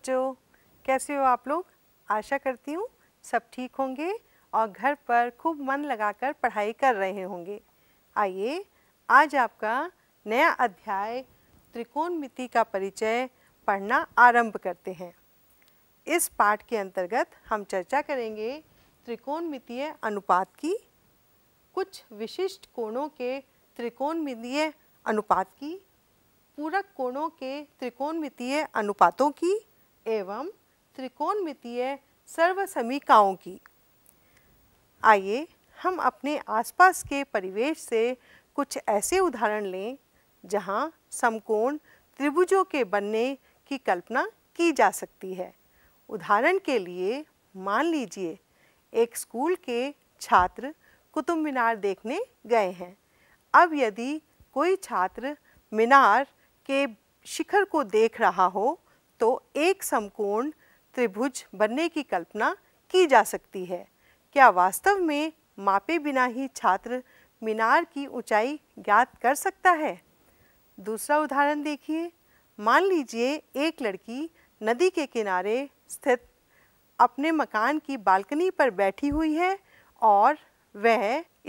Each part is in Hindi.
बच्चों कैसे हो आप लोग आशा करती हूँ सब ठीक होंगे और घर पर खूब मन लगाकर पढ़ाई कर रहे होंगे आइए आज आपका नया अध्याय त्रिकोणमिति का परिचय पढ़ना आरंभ करते हैं इस पाठ के अंतर्गत हम चर्चा करेंगे त्रिकोणमितीय अनुपात की कुछ विशिष्ट कोणों के त्रिकोणमितीय अनुपात की पूरक कोणों के त्रिकोणमितीय अनुपातों की एवं त्रिकोणमितीय सर्वसमीकाओं की आइए हम अपने आसपास के परिवेश से कुछ ऐसे उदाहरण लें जहां समकोण त्रिभुजों के बनने की कल्पना की जा सकती है उदाहरण के लिए मान लीजिए एक स्कूल के छात्र कुतुब मीनार देखने गए हैं अब यदि कोई छात्र मीनार के शिखर को देख रहा हो तो एक समकोण त्रिभुज बनने की कल्पना की जा सकती है क्या वास्तव में मापे बिना ही छात्र मीनार की ऊंचाई ज्ञात कर सकता है दूसरा उदाहरण देखिए मान लीजिए एक लड़की नदी के किनारे स्थित अपने मकान की बालकनी पर बैठी हुई है और वह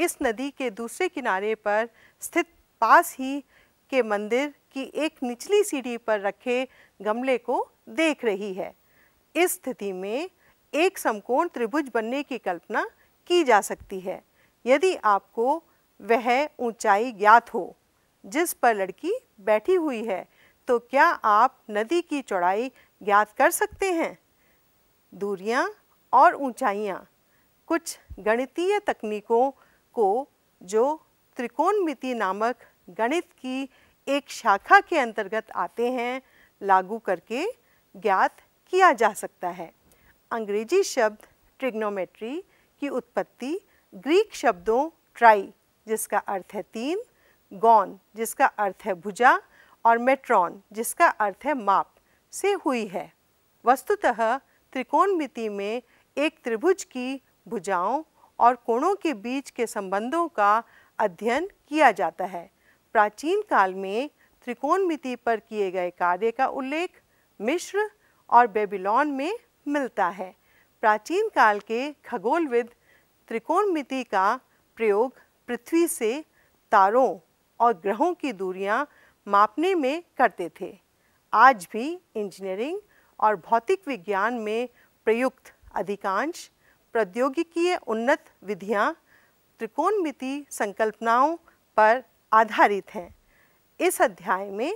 इस नदी के दूसरे किनारे पर स्थित पास ही के मंदिर की एक निचली सीढ़ी पर रखे गमले को देख रही है इस स्थिति में एक समकोण त्रिभुज बनने की कल्पना की जा सकती है यदि आपको वह ऊंचाई ज्ञात हो जिस पर लड़की बैठी हुई है तो क्या आप नदी की चौड़ाई ज्ञात कर सकते हैं दूरियां और ऊंचाइयां कुछ गणितीय तकनीकों को जो त्रिकोणमिति नामक गणित की एक शाखा के अंतर्गत आते हैं लागू करके ज्ञात किया जा सकता है अंग्रेजी शब्द ट्रिग्नोमेट्री की उत्पत्ति ग्रीक शब्दों ट्राई जिसका अर्थ है तीन गॉन जिसका अर्थ है भुजा और मेट्रॉन जिसका अर्थ है माप से हुई है वस्तुतः त्रिकोणमिति में एक त्रिभुज की भुजाओं और कोणों के बीच के संबंधों का अध्ययन किया जाता है प्राचीन काल में त्रिकोणमिति पर किए गए कार्य का उल्लेख मिश्र और बेबीलोन में मिलता है प्राचीन काल के खगोलविद त्रिकोणमिति का प्रयोग पृथ्वी से तारों और ग्रहों की दूरियां मापने में करते थे आज भी इंजीनियरिंग और भौतिक विज्ञान में प्रयुक्त अधिकांश प्रौद्योगिकीय उन्नत विधियां त्रिकोणमिति संकल्पनाओं पर आधारित हैं इस अध्याय में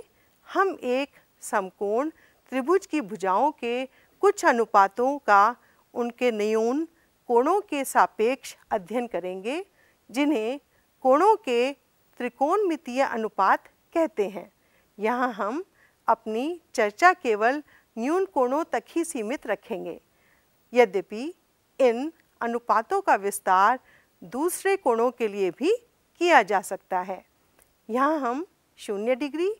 हम एक समकोण त्रिभुज की भुजाओं के कुछ अनुपातों का उनके न्यून कोणों के सापेक्ष अध्ययन करेंगे जिन्हें कोणों के त्रिकोणमितीय अनुपात कहते हैं यहाँ हम अपनी चर्चा केवल न्यून कोणों तक ही सीमित रखेंगे यद्यपि इन अनुपातों का विस्तार दूसरे कोणों के लिए भी किया जा सकता है यहाँ हम शून्य डिग्री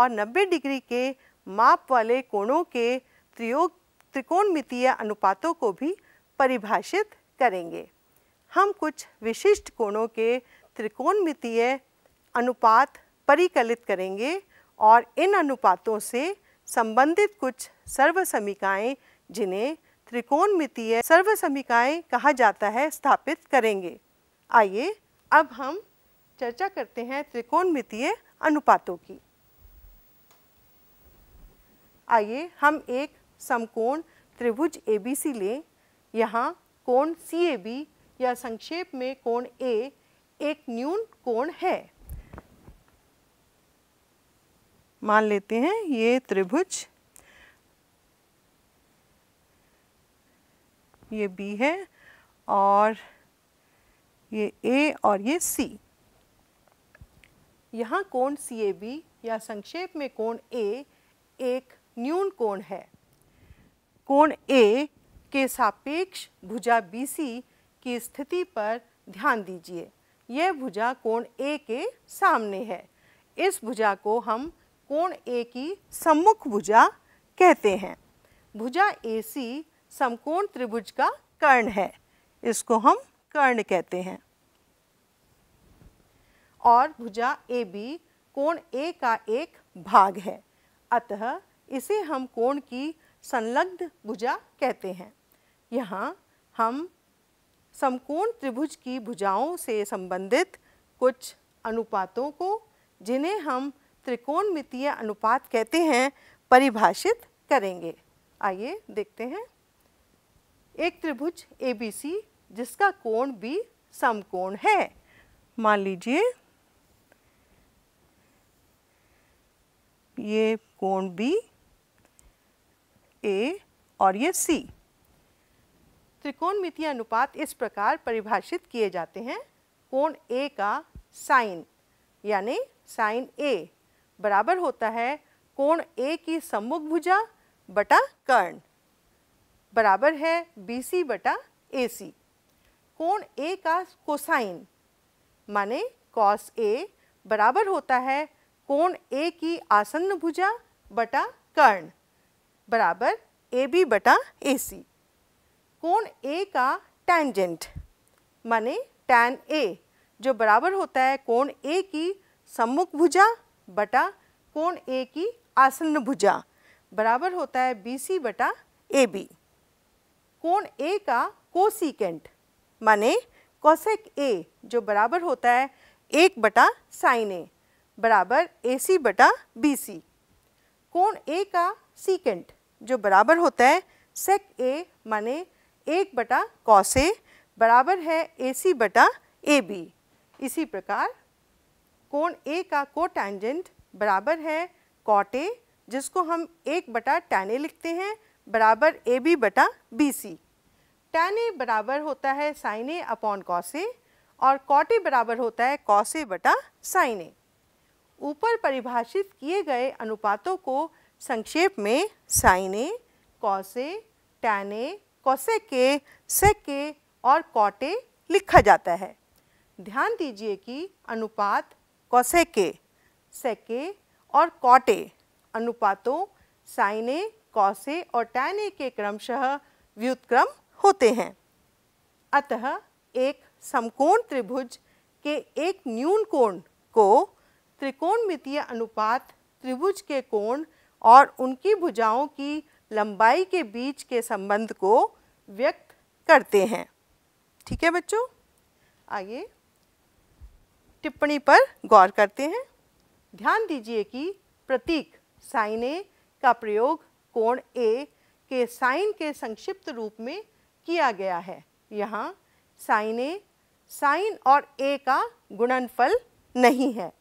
और 90 डिग्री के माप वाले कोणों के त्रियोग त्रिकोणमितीय अनुपातों को भी परिभाषित करेंगे हम कुछ विशिष्ट कोणों के त्रिकोणमितीय अनुपात परिकलित करेंगे और इन अनुपातों से संबंधित कुछ सर्वसमिकाएं जिन्हें त्रिकोणमितीय सर्वसमिकाएं कहा जाता है स्थापित करेंगे आइए अब हम चर्चा करते हैं त्रिकोणमितीय अनुपातों की आइए हम एक समकोण त्रिभुज एबीसी लें यहाँ कोण सी ए बी या संक्षेप में कोण ए एक न्यून कोण है मान लेते हैं ये त्रिभुज ये बी है और ये ए और ये सी यहाँ कोण सी या संक्षेप में कोण ए एक न्यून कोण है कोण ए के सापेक्ष भुजा बी की स्थिति पर ध्यान दीजिए यह भुजा कोण ए के सामने है इस भुजा को हम कोण ए की सम्मुख भुजा कहते हैं भुजा ए सी समकोण त्रिभुज का कर्ण है इसको हम कर्ण कहते हैं और भुजा ए बी कोण ए का एक भाग है अतः इसे हम कोण की संलग्न भुजा कहते हैं यहाँ हम समकोण त्रिभुज की भुजाओं से संबंधित कुछ अनुपातों को जिन्हें हम त्रिकोणमितीय अनुपात कहते हैं परिभाषित करेंगे आइए देखते हैं एक त्रिभुज सी जिसका कोण भी समकोण है मान लीजिए ये कोण बी ए और ये सी त्रिकोणमितीय अनुपात इस प्रकार परिभाषित किए जाते हैं कोण ए का साइन यानी साइन ए बराबर होता है कोण ए की सम्मुख भुजा बटा कर्ण बराबर है बी सी बटा ए सी कोण ए का कोसाइन माने कॉस ए बराबर होता है कोण ए की आसन्न भुजा बटा कर्ण बराबर ए बी बटा ए सी कोण ए का टैंजेंट माने टैन ए जो बराबर होता है कोण ए की सम्मुख भुजा बटा कोण ए की आसन्न भुजा बराबर होता है बी सी बटा ए बी कोण ए का कोसिकेंट माने कोसेक ए जो बराबर होता है एक बटा साइन ए बराबर ए सी बटा बी सी कोण ए का सीकेंट जो बराबर होता है सेक ए माने एक बटा कॉस ए बराबर है ए सी बटा ए बी इसी प्रकार कोण ए का टैंजेंट बराबर है कॉट ए जिसको हम एक बटा टैन ए लिखते हैं बराबर ए बी बटा बी सी टैन ए बराबर होता है sine A upon cos A और कॉट ए बराबर होता है कॉस ए बटा साइन ए ऊपर परिभाषित किए गए अनुपातों को संक्षेप में साइने कौसे टैने कौसे के के और कौटे लिखा जाता है ध्यान दीजिए कि अनुपात कौसे के सेके और कौटे अनुपातों साइने कौसे और टैने के क्रमशः व्युतक्रम होते हैं अतः एक समकोण त्रिभुज के एक न्यून कोण को त्रिकोणमितीय अनुपात त्रिभुज के कोण और उनकी भुजाओं की लंबाई के बीच के संबंध को व्यक्त करते हैं ठीक है बच्चों आइए टिप्पणी पर गौर करते हैं ध्यान दीजिए कि प्रतीक साइन ए का प्रयोग कोण ए के साइन के संक्षिप्त रूप में किया गया है यहाँ साइन ए साइन और ए का गुणनफल नहीं है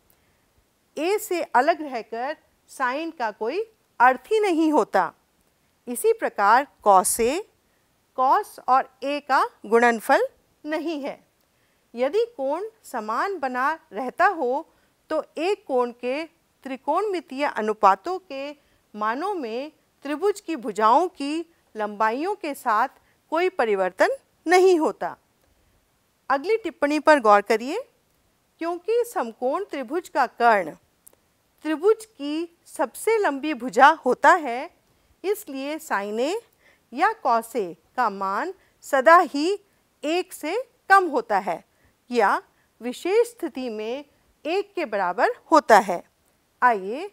ए से अलग रहकर साइन का कोई अर्थ ही नहीं होता इसी प्रकार कॉस ए कॉस और ए का गुणनफल नहीं है यदि कोण समान बना रहता हो तो एक कोण के त्रिकोणमितीय अनुपातों के मानों में त्रिभुज की भुजाओं की लंबाइयों के साथ कोई परिवर्तन नहीं होता अगली टिप्पणी पर गौर करिए क्योंकि समकोण त्रिभुज का कर्ण त्रिभुज की सबसे लंबी भुजा होता है इसलिए साइने या कौसे का मान सदा ही एक से कम होता है या विशेष स्थिति में एक के बराबर होता है आइए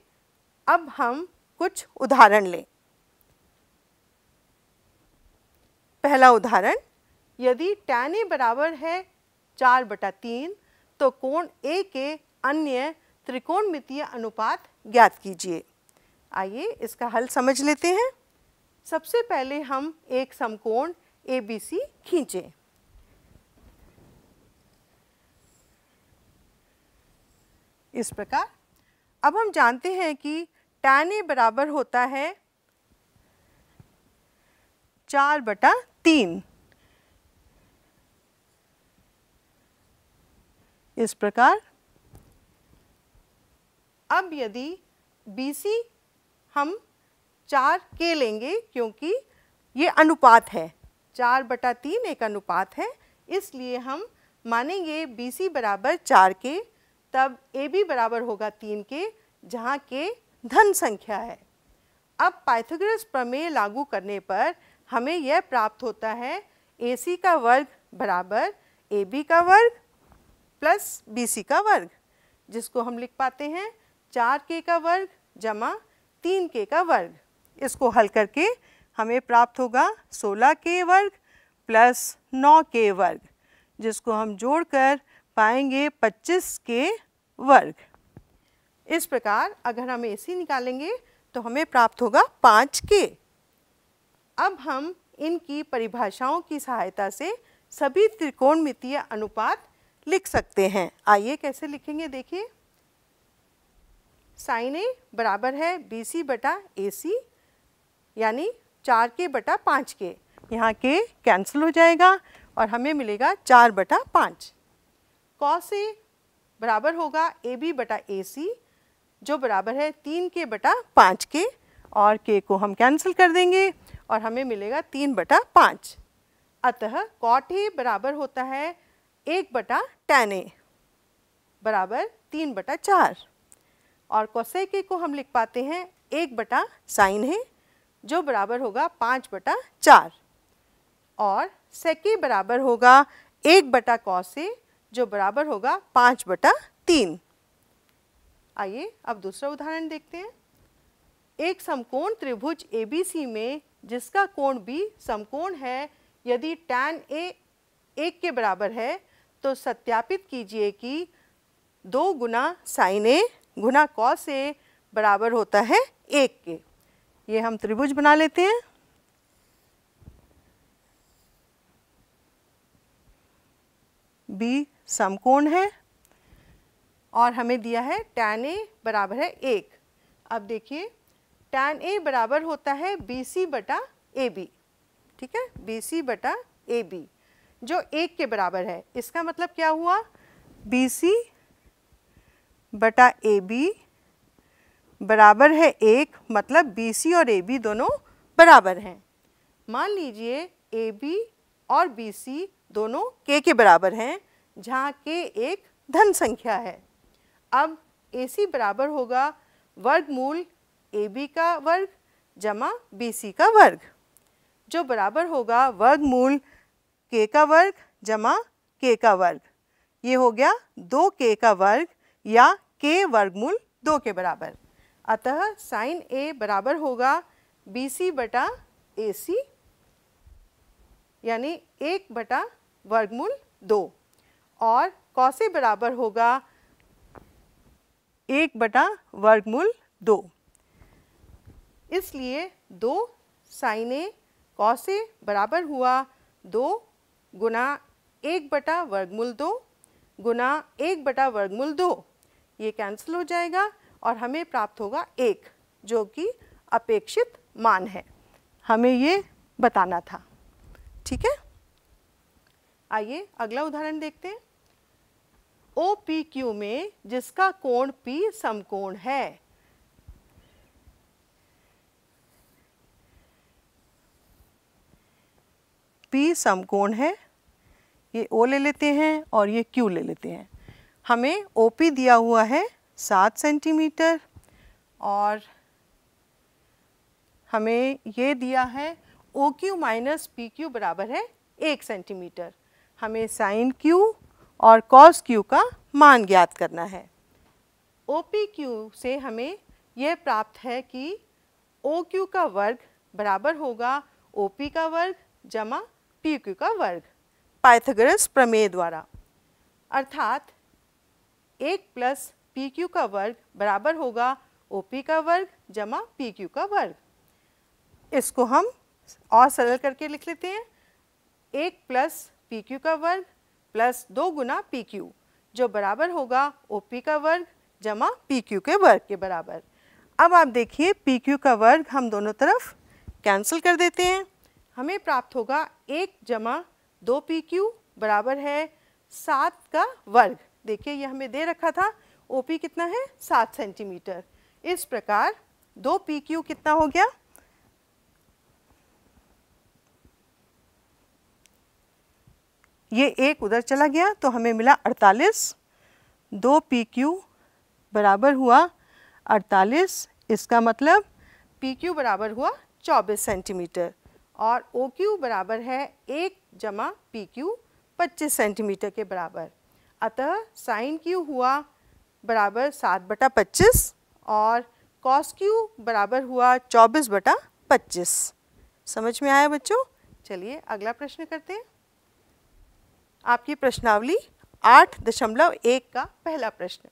अब हम कुछ उदाहरण लें पहला उदाहरण यदि tan ए बराबर है चार बटा तीन तो कोण ए के अन्य त्रिकोणमितीय अनुपात ज्ञात कीजिए आइए इसका हल समझ लेते हैं सबसे पहले हम एक समकोण ए बी सी खींचें इस प्रकार अब हम जानते हैं कि टैन ए बराबर होता है चार बटा तीन इस प्रकार अब यदि BC हम चार के लेंगे क्योंकि ये अनुपात है चार बटा तीन एक अनुपात है इसलिए हम मानेंगे BC बराबर चार के तब AB बराबर होगा तीन के जहाँ के धन संख्या है अब पाइथागोरस प्रमेय लागू करने पर हमें यह प्राप्त होता है AC का वर्ग बराबर AB का वर्ग प्लस BC का वर्ग जिसको हम लिख पाते हैं चार के का वर्ग जमा तीन के का वर्ग इसको हल करके हमें प्राप्त होगा सोलह के वर्ग प्लस नौ के वर्ग जिसको हम जोड़कर पाएंगे पच्चीस के वर्ग इस प्रकार अगर हम एसी निकालेंगे तो हमें प्राप्त होगा पाँच के अब हम इनकी परिभाषाओं की सहायता से सभी त्रिकोणमितीय अनुपात लिख सकते हैं आइए कैसे लिखेंगे देखिए साइन ए बराबर है बी सी बटा ए सी यानी चार के बटा पाँच के यहाँ के कैंसिल हो जाएगा और हमें मिलेगा चार बटा पाँच कॉस ए बराबर होगा ए बी बटा ए सी जो बराबर है तीन के बटा पाँच के और के को हम कैंसिल कर देंगे और हमें मिलेगा तीन बटा पाँच अतः कॉट ए बराबर होता है एक बटा टेन ए बराबर तीन बटा चार और कोसेके को हम लिख पाते हैं एक बटा साइन है जो बराबर होगा पाँच बटा चार और सेके बराबर होगा एक बटा कौसे जो बराबर होगा पाँच बटा तीन आइए अब दूसरा उदाहरण देखते हैं एक समकोण त्रिभुज ए में जिसका कोण बी समकोण है यदि टैन ए एक के बराबर है तो सत्यापित कीजिए कि दो गुना sign A Guna cos A बराबर होता है एक के ये हम त्रिभुज बना लेते हैं बी समकोण है और हमें दिया है टैन ए बराबर है एक अब देखिए टैन ए बराबर होता है बी सी बटा ए बी ठीक है बी सी बटा ए बी जो एक के बराबर है इसका मतलब क्या हुआ बी सी बटा ए बी बराबर है एक मतलब बी सी और ए बी दोनों बराबर हैं मान लीजिए ए बी और बी सी दोनों के के बराबर हैं जहाँ के एक धन संख्या है अब ए सी बराबर होगा वर्गमूल ए बी का वर्ग जमा बी सी का वर्ग जो बराबर होगा वर्गमूल के का वर्ग जमा के का वर्ग ये हो गया दो के का वर्ग या के वर्गमूल दो के बराबर अतः साइन ए बराबर होगा बी सी बटा ए सी यानी एक बटा वर्गमूल दो और कौसे बराबर होगा एक बटा वर्गमूल दो इसलिए दो साइन ए कौसे बराबर हुआ दो गुना एक बटा वर्गमूल दो गुना एक बटा वर्गमूल दो ये कैंसिल हो जाएगा और हमें प्राप्त होगा एक जो कि अपेक्षित मान है हमें ये बताना था ठीक है आइए अगला उदाहरण देखते हैं ओ पी क्यू में जिसका कोण P समकोण है P समकोण है ये O ले लेते हैं और ये Q ले लेते हैं हमें ओ पी दिया हुआ है सात सेंटीमीटर और हमें ये दिया है O Q minus P Q बराबर है एक सेंटीमीटर हमें साइन क्यू और कॉस क्यू का मान ज्ञात करना है ओ पी क्यू से हमें यह प्राप्त है कि ओ क्यू का वर्ग बराबर होगा ओ पी का वर्ग जमा पी क्यू का वर्ग पाइथागोरस प्रमेय द्वारा अर्थात एक प्लस पी क्यू का वर्ग बराबर होगा ओ पी का वर्ग जमा पी क्यू का वर्ग इसको हम और सरल करके लिख लेते हैं एक प्लस पी क्यू का वर्ग प्लस दो गुना पी क्यू जो बराबर होगा ओ पी का वर्ग जमा पी क्यू के वर्ग के बराबर अब आप देखिए पी क्यू का वर्ग हम दोनों तरफ कैंसिल कर देते हैं हमें प्राप्त होगा एक जमा दो पी क्यू बराबर है सात का वर्ग देखिए ये हमें दे रखा था ओ पी कितना है सात सेंटीमीटर इस प्रकार दो पी क्यू कितना हो गया ये एक उधर चला गया तो हमें मिला अड़तालीस दो पी क्यू बराबर हुआ अड़तालीस इसका मतलब पी क्यू बराबर हुआ चौबीस सेंटीमीटर और ओ क्यू बराबर है एक जमा पी क्यू पच्चीस सेंटीमीटर के बराबर अतः साइन क्यू हुआ बराबर सात बटा पच्चीस और कॉस क्यू बराबर हुआ चौबीस बटा पच्चीस समझ में आया बच्चों चलिए अगला प्रश्न करते हैं आपकी प्रश्नावली आठ दशमलव एक का पहला प्रश्न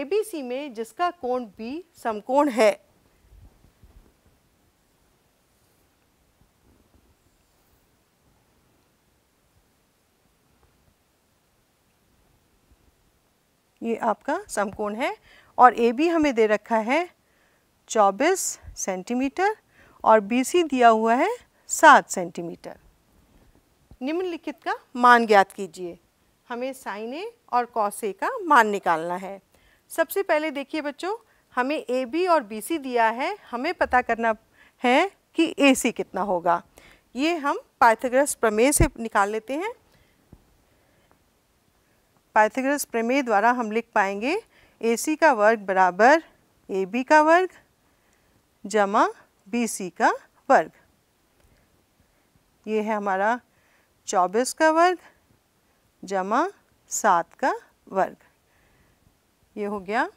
एबीसी में जिसका कोण बी समकोण है ये आपका समकोण है और ए बी हमें दे रखा है चौबीस सेंटीमीटर और बी सी दिया हुआ है सात सेंटीमीटर निम्नलिखित का मान ज्ञात कीजिए हमें साइन ए और कॉस ए का मान निकालना है सबसे पहले देखिए बच्चों हमें ए बी और बी सी दिया है हमें पता करना है कि ए सी कितना होगा ये हम पाइथागोरस प्रमेय से निकाल लेते हैं पाइथागोरस प्रमेय द्वारा हम लिख पाएंगे ए सी का वर्ग बराबर ए बी का वर्ग जमा बी सी का वर्ग ये है हमारा चौबीस का वर्ग जमा सात का वर्ग ये हो गया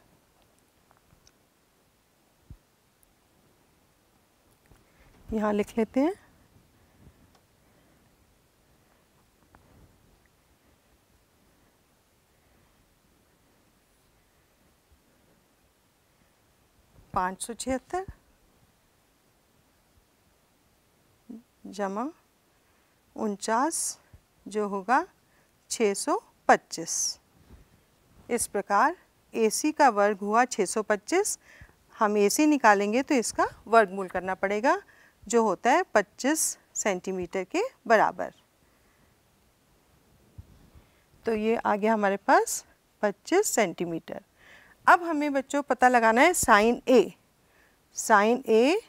यहाँ लिख लेते हैं पाँच सौ छिहत्तर जमा उनचास जो होगा छः सौ पच्चीस इस प्रकार सी का वर्ग हुआ छः सौ पच्चीस हम सी निकालेंगे तो इसका वर्गमूल करना पड़ेगा जो होता है पच्चीस सेंटीमीटर के बराबर तो ये आ गया हमारे पास पच्चीस सेंटीमीटर अब हमें बच्चों पता लगाना है साइन ए साइन ए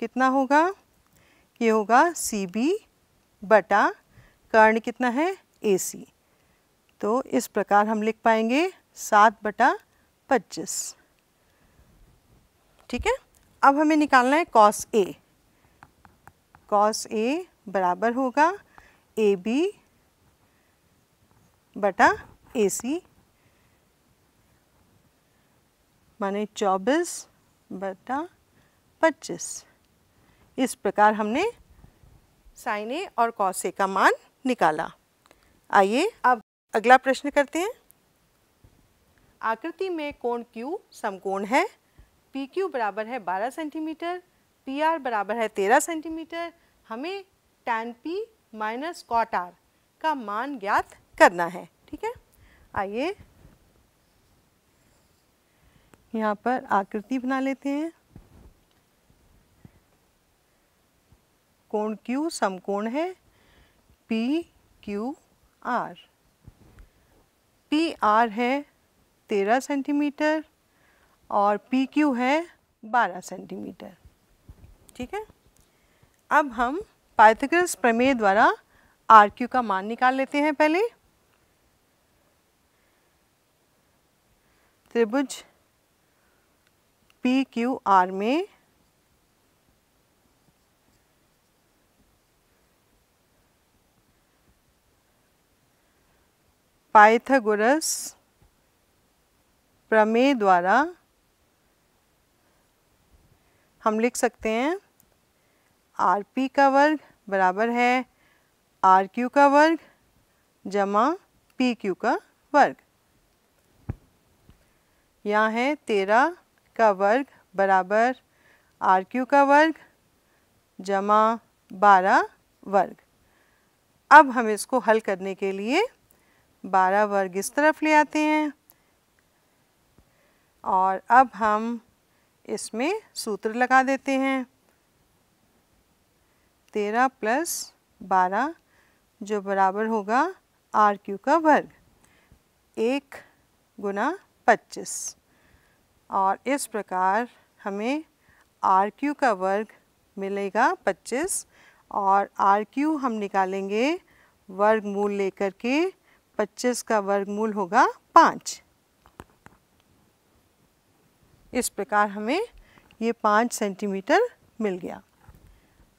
कितना होगा ये होगा सी बी बटा कर्ण कितना है ए सी तो इस प्रकार हम लिख पाएंगे सात बटा पच्चीस ठीक है अब हमें निकालना है कॉस ए कॉस ए बराबर होगा ए बी बटा ए सी माने चौबीस बटा पच्चीस इस प्रकार हमने साइन ए और कॉस ए का मान निकाला आइए अब अगला प्रश्न करते हैं आकृति में कोण क्यू समकोण है पी क्यू बराबर है 12 सेंटीमीटर पी आर बराबर है 13 सेंटीमीटर हमें tan P minus cot R का मान ज्ञात करना है ठीक है आइए यहाँ पर आकृति बना लेते हैं कोण क्यू समकोण है P Q R P R है तेरह सेंटीमीटर और पी क्यू है बारह सेंटीमीटर ठीक है अब हम पाइथागोरस प्रमेय द्वारा आर क्यू का मान निकाल लेते हैं पहले त्रिभुज पी क्यू आर में पाइथागोरस प्रमेय द्वारा हम लिख सकते हैं आर पी का वर्ग बराबर है आर क्यू का वर्ग जमा पी क्यू का वर्ग यहाँ है तेरह का वर्ग बराबर आर क्यू का वर्ग जमा बारह वर्ग अब हम इसको हल करने के लिए बारह वर्ग इस तरफ ले आते हैं और अब हम इसमें सूत्र लगा देते हैं तेरह प्लस बारह जो बराबर होगा आर क्यू का वर्ग एक गुना पच्चीस और इस प्रकार हमें आर क्यू का वर्ग मिलेगा 25 और आर क्यू हम निकालेंगे वर्गमूल लेकर के 25 का वर्गमूल होगा 5 इस प्रकार हमें ये 5 सेंटीमीटर मिल गया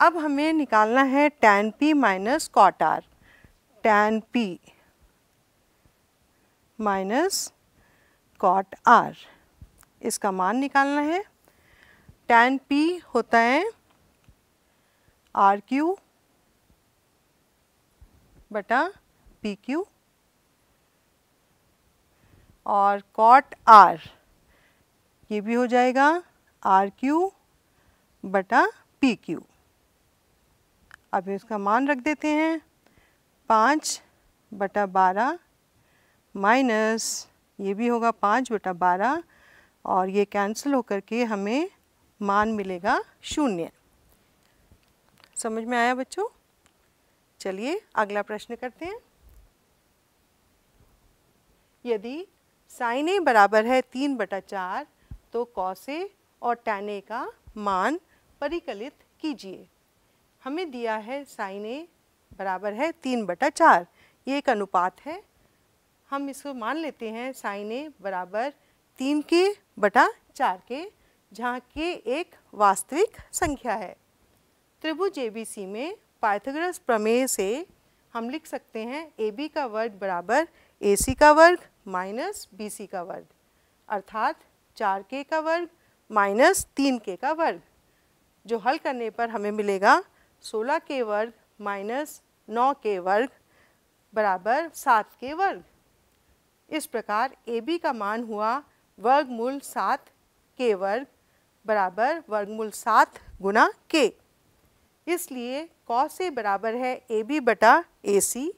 अब हमें निकालना है tan P minus cot R tan P minus cot R इसका मान निकालना है टैन पी होता है आर क्यू बटा पी क्यू और कॉट आर ये भी हो जाएगा आर क्यू बटा पी क्यू अब इसका मान रख देते हैं पाँच बटा बारह माइनस ये भी होगा पाँच बटा बारह और ये कैंसिल होकर के हमें मान मिलेगा शून्य समझ में आया बच्चों चलिए अगला प्रश्न करते हैं यदि साइन ए बराबर है तीन बटा चार तो कौसे और टैन ए का मान परिकलित कीजिए हमें दिया है साइन ए बराबर है तीन बटा चार ये एक अनुपात है हम इसको मान लेते हैं साइन ए बराबर तीन के बटा चार के जहाँ के एक वास्तविक संख्या है त्रिभुज सी में पाइथागोरस प्रमेय से हम लिख सकते हैं ए बी का वर्ग बराबर ए सी का वर्ग माइनस बी सी का वर्ग अर्थात चार के का वर्ग माइनस तीन के का वर्ग जो हल करने पर हमें मिलेगा सोलह के वर्ग माइनस नौ के वर्ग बराबर सात के वर्ग इस प्रकार ए बी का मान हुआ वर्गमूल सात के वर्ग बराबर वर्गमूल सात गुना के इसलिए कॉस ए बराबर है ए बी बटा ए सी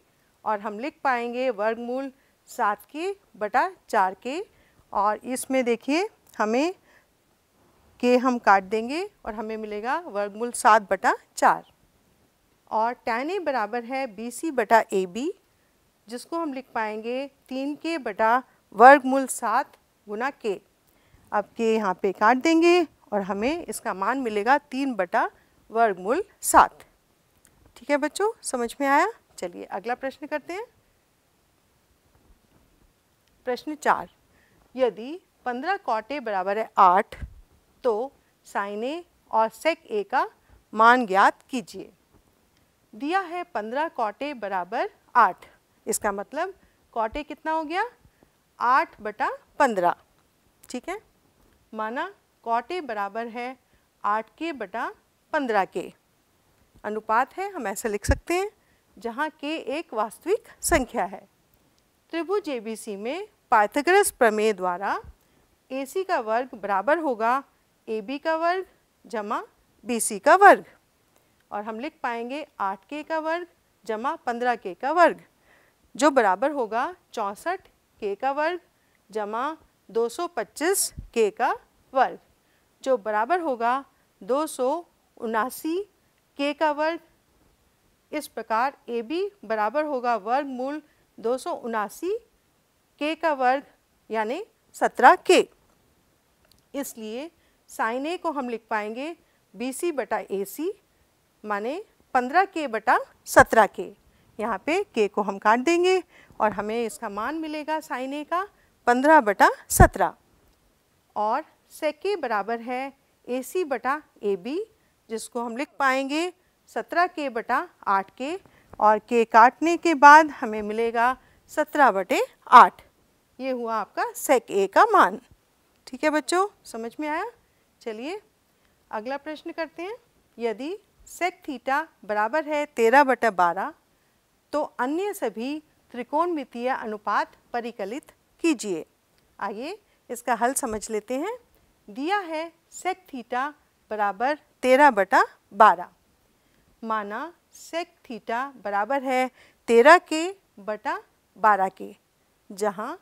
और हम लिख पाएंगे वर्गमूल सात के बटा चार के और इसमें देखिए हमें के हम काट देंगे और हमें मिलेगा वर्गमूल सात बटा चार और टैन ए बराबर है बी सी बटा ए बी जिसको हम लिख पाएंगे तीन के बटा वर्गमूल सात गुना के अब के यहाँ पे काट देंगे और हमें इसका मान मिलेगा तीन बटा वर्गमूल सात ठीक है बच्चों समझ में आया चलिए अगला प्रश्न करते हैं प्रश्न चार यदि पंद्रह कॉटे बराबर है आठ तो साइन ए और सेक ए का मान ज्ञात कीजिए दिया है पंद्रह कॉटे बराबर आठ इसका मतलब कॉटे कितना हो गया आठ बटा पंद्रह ठीक है माना कॉटे बराबर है आठ के बटा पंद्रह के अनुपात है हम ऐसे लिख सकते हैं जहाँ के एक वास्तविक संख्या है त्रिभुज एबीसी में पाथग्रस प्रमेय द्वारा एसी का वर्ग बराबर होगा बी का वर्ग जमा सी का वर्ग और हम लिख पाएंगे आठ के का वर्ग जमा पंद्रह के का वर्ग जो बराबर होगा चौंसठ के का वर्ग जमा 225 के का वर्ग जो बराबर होगा दो के का वर्ग इस प्रकार ए बी बराबर होगा वर्गमूल दो के का वर्ग यानी 17 के इसलिए साइन ए को हम लिख पाएंगे बी सी बटा ए सी माने 15 के बटा 17 के यहाँ पे के को हम काट देंगे और हमें इसका मान मिलेगा साइन ए का पंद्रह बटा सत्रह और सेक ए बराबर है ए सी बटा ए बी जिसको हम लिख पाएंगे सत्रह के बटा आठ के और के काटने के बाद हमें मिलेगा सत्रह बटे आठ ये हुआ आपका सेक ए का मान ठीक है बच्चों समझ में आया चलिए अगला प्रश्न करते हैं यदि सेक थीटा बराबर है तेरह बटा बारह तो अन्य सभी त्रिकोणमितीय अनुपात परिकलित कीजिए आइए इसका हल समझ लेते हैं दिया है सेक थीटा बराबर तेरह बटा बारह माना सेक थीटा बराबर है तेरह के बटा बारह के जहाँ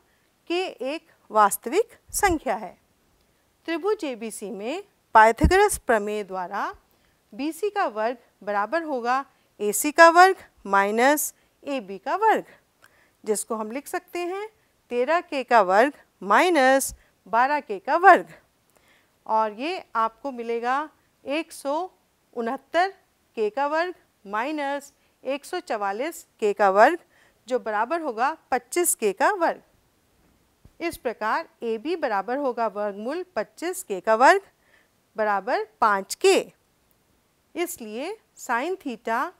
के एक वास्तविक संख्या है त्रिभुज सी में पाइथागोरस प्रमेय द्वारा सी का वर्ग बराबर होगा सी का वर्ग माइनस ए बी का वर्ग जिसको हम लिख सकते हैं तेरह के का वर्ग माइनस बारह के का वर्ग और ये आपको मिलेगा एक सौ उनहत्तर के का वर्ग माइनस एक सौ चवालीस के का वर्ग जो बराबर होगा पच्चीस के का वर्ग इस प्रकार ए बी बराबर होगा वर्गमूल पच्चीस के का वर्ग बराबर पाँच के इसलिए साइन थीटा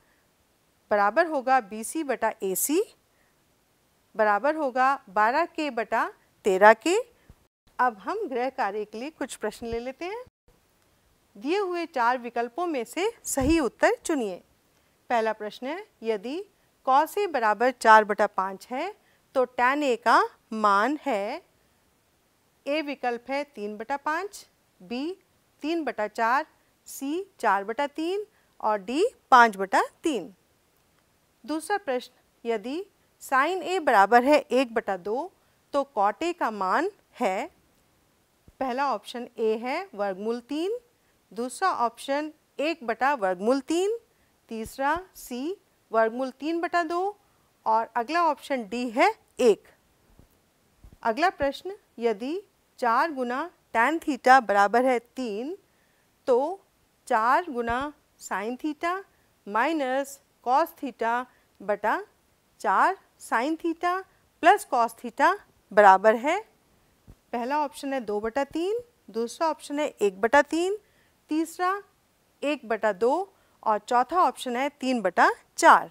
बराबर होगा बी सी बटा ए सी बराबर होगा बारह के बटा तेरह के अब हम गृह कार्य के लिए कुछ प्रश्न ले लेते हैं दिए हुए चार विकल्पों में से सही उत्तर चुनिए पहला प्रश्न है यदि कॉस ए बराबर चार बटा पाँच है तो टैन ए का मान है ए विकल्प है तीन बटा पाँच बी तीन बटा चार सी चार बटा तीन और डी पाँच बटा तीन दूसरा प्रश्न यदि साइन ए बराबर है एक बटा दो तो कॉटे का मान है पहला ऑप्शन ए है वर्गमूल तीन दूसरा ऑप्शन एक बटा वर्गमूल तीन तीसरा सी वर्गमूल तीन बटा दो और अगला ऑप्शन डी है एक अगला प्रश्न यदि चार गुना टैन थीटा बराबर है तीन तो चार गुना sine theta minus cos theta बटा चार sine theta plus cos theta बराबर है पहला ऑप्शन है दो बटा तीन दूसरा ऑप्शन है एक बटा तीन तीसरा एक बटा दो और चौथा ऑप्शन है तीन बटा चार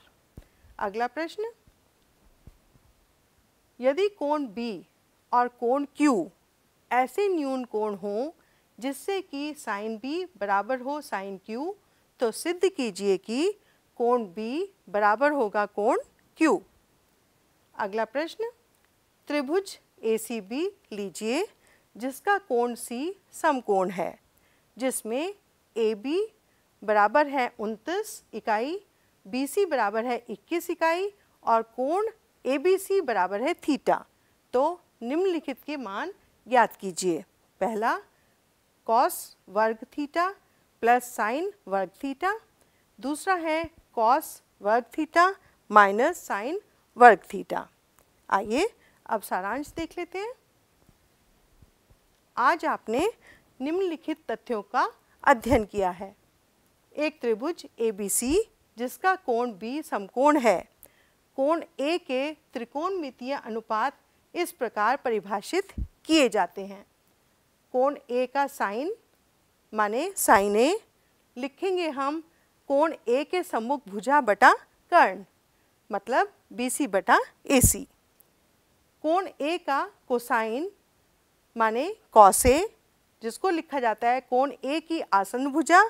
अगला प्रश्न यदि कोण B और कोण Q ऐसे न्यून कोण हों जिससे कि साइन B बराबर हो साइन Q तो सिद्ध कीजिए कि की कोण B बराबर होगा कोण Q। अगला प्रश्न त्रिभुज ए लीजिए जिसका कोण C समकोण है जिसमें ए बी बराबर है उनतीस इकाई सी बराबर है 21 इकाई और कोण सी बराबर है थीटा तो निम्नलिखित के मान ज्ञात कीजिए पहला कॉस वर्ग थीटा प्लस साइन वर्ग थीटा दूसरा है कॉस वर्ग थीटा माइनस साइन वर्ग थीटा आइए अब सारांश देख लेते हैं आज आपने निम्नलिखित तथ्यों का अध्ययन किया है एक त्रिभुज सी जिसका कोण बी समकोण है कोण ए के त्रिकोणमितीय अनुपात इस प्रकार परिभाषित किए जाते हैं कोण ए का साइन माने साइन ए लिखेंगे हम कोण ए के सम्मुख भुजा बटा कर्ण मतलब बी सी बटा ए सी कोण ए का कोसाइन माने कॉस ए जिसको लिखा जाता है कोण ए की आसन भुजा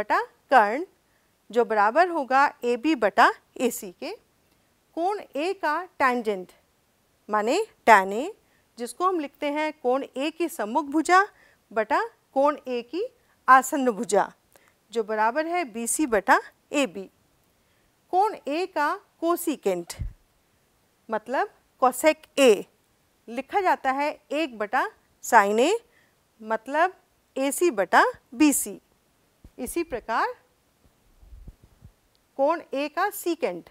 बटा कर्ण जो बराबर होगा ए बी बटा ए सी के कोण ए का टैंजेंट माने टैन ए जिसको हम लिखते हैं कोण ए की सम्मुख भुजा बटा कोण ए की आसन्न भुजा जो बराबर है बी सी बटा ए बी कोण ए का कोसिकेंट मतलब कोसेक ए लिखा जाता है एक बटा साइन ए मतलब ए सी बटा बी सी इसी प्रकार कोण ए का सीकेंट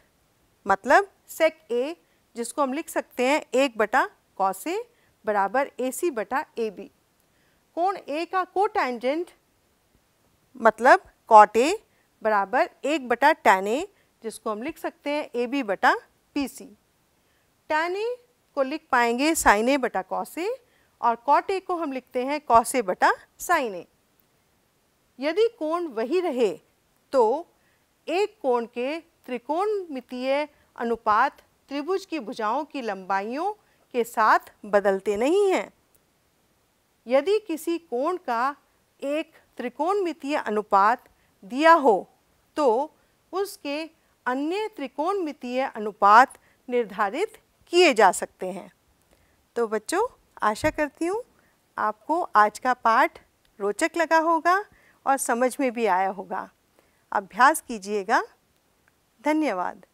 मतलब सेक ए जिसको हम लिख सकते हैं एक बटा कॉस ए बराबर ए सी बटा ए बी कोण ए का कोटेंजेंट मतलब कॉट ए बराबर एक बटा टैन ए जिसको हम लिख सकते हैं ए बी बटा पी सी टैन ए को लिख पाएंगे साइन ए बटा कॉस ए और कॉट ए को हम लिखते हैं कॉस ए बटा साइन ए यदि कोण वही रहे तो एक कोण के त्रिकोणमितीय अनुपात त्रिभुज की भुजाओं की लंबाइयों के साथ बदलते नहीं हैं यदि किसी कोण का एक त्रिकोणमितीय अनुपात दिया हो तो उसके अन्य त्रिकोणमितीय अनुपात निर्धारित किए जा सकते हैं तो बच्चों आशा करती हूँ आपको आज का पाठ रोचक लगा होगा और समझ में भी आया होगा अभ्यास कीजिएगा धन्यवाद